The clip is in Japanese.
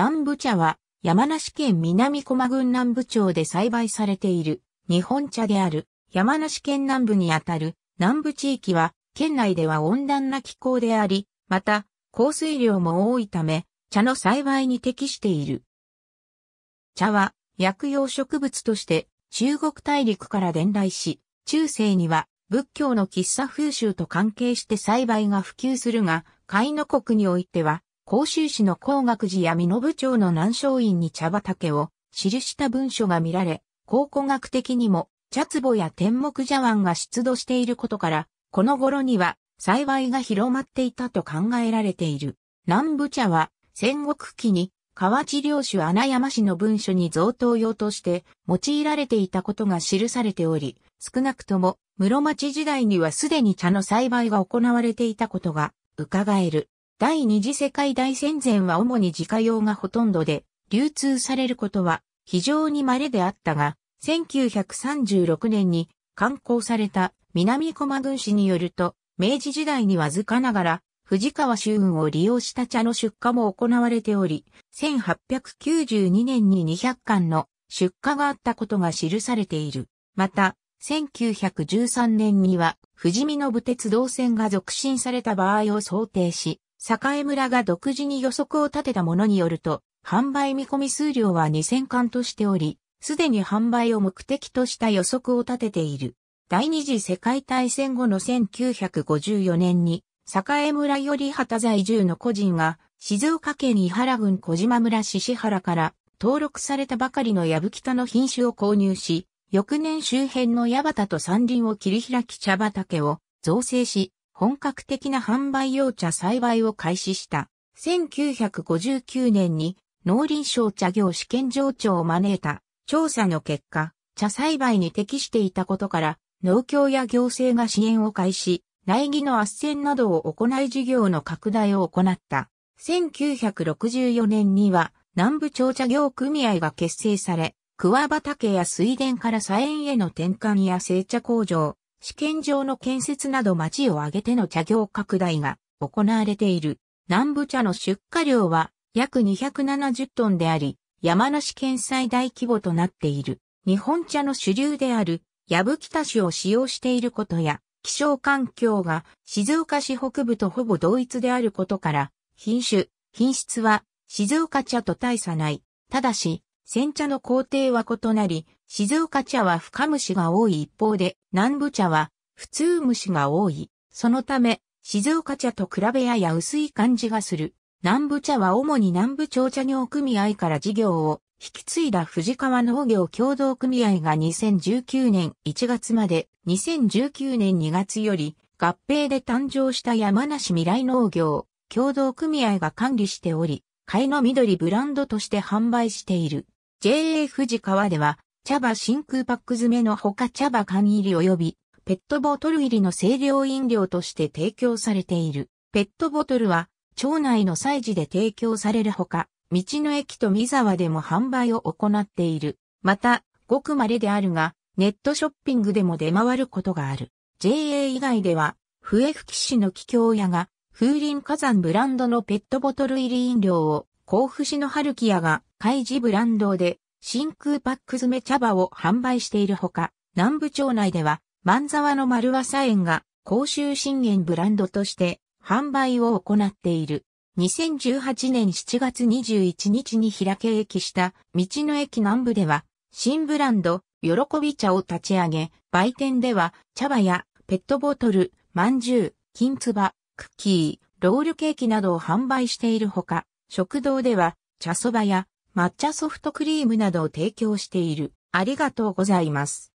南部茶は山梨県南駒郡南部町で栽培されている日本茶である山梨県南部にあたる南部地域は県内では温暖な気候であり、また降水量も多いため茶の栽培に適している。茶は薬用植物として中国大陸から伝来し、中世には仏教の喫茶風習と関係して栽培が普及するが、海の国においては甲州市の工学寺や美濃部町の南昌院に茶畑を記した文書が見られ、考古学的にも茶壺や天目茶碗が出土していることから、この頃には幸いが広まっていたと考えられている。南部茶は戦国期に河内領主穴山氏の文書に贈答用として用いられていたことが記されており、少なくとも室町時代にはすでに茶の栽培が行われていたことが伺える。第二次世界大戦前は主に自家用がほとんどで、流通されることは非常に稀であったが、1936年に刊行された南駒郡史によると、明治時代にわずかながら、藤川周雲を利用した茶の出荷も行われており、1892年に200巻の出荷があったことが記されている。また、1913年には、富士見の武鉄道線が続進された場合を想定し、栄村が独自に予測を立てたものによると、販売見込み数量は2000巻としており、すでに販売を目的とした予測を立てている。第二次世界大戦後の1954年に、栄村より旗在住の個人が、静岡県伊原郡小島村獅子原から登録されたばかりの矢吹田の品種を購入し、翌年周辺の矢畑と山林を切り開き茶畑を造成し、本格的な販売用茶栽培を開始した。1959年に農林省茶業試験場長を招いた調査の結果、茶栽培に適していたことから、農協や行政が支援を開始、苗木の圧旋などを行い事業の拡大を行った。1964年には南部町茶業組合が結成され、桑畑や水田から菜園への転換や製茶工場、試験場の建設など町を挙げての茶業拡大が行われている。南部茶の出荷量は約270トンであり、山梨県最大規模となっている。日本茶の主流である、矢吹田市を使用していることや、気象環境が静岡市北部とほぼ同一であることから、品種、品質は静岡茶と大差ない。ただし、煎茶の工程は異なり、静岡茶は深虫が多い一方で、南部茶は普通虫が多い。そのため、静岡茶と比べやや薄い感じがする。南部茶は主に南部町茶業組合から事業を引き継いだ藤川農業共同組合が2019年1月まで2019年2月より合併で誕生した山梨未来農業共同組合が管理しており、貝の緑ブランドとして販売している。JA 藤川では茶葉真空パック詰めのほか茶葉缶入り及びペットボトル入りの清涼飲料として提供されている。ペットボトルは、町内の祭事で提供されるほか、道の駅と三沢でも販売を行っている。また、ごく稀であるが、ネットショッピングでも出回ることがある。JA 以外では、笛吹市の桔梗屋が、風林火山ブランドのペットボトル入り飲料を、甲府市の春木屋が、開示ブランドで、真空パック詰め茶葉を販売しているほか、南部町内では、万沢の丸和茶園が、公衆信玄ブランドとして、販売を行っている。2018年7月21日に開け駅した道の駅南部では、新ブランド、喜び茶を立ち上げ、売店では、茶葉やペットボトル、まんじゅう、金つば、クッキー、ロールケーキなどを販売しているほか、食堂では、茶そばや抹茶ソフトクリームなどを提供している。ありがとうございます。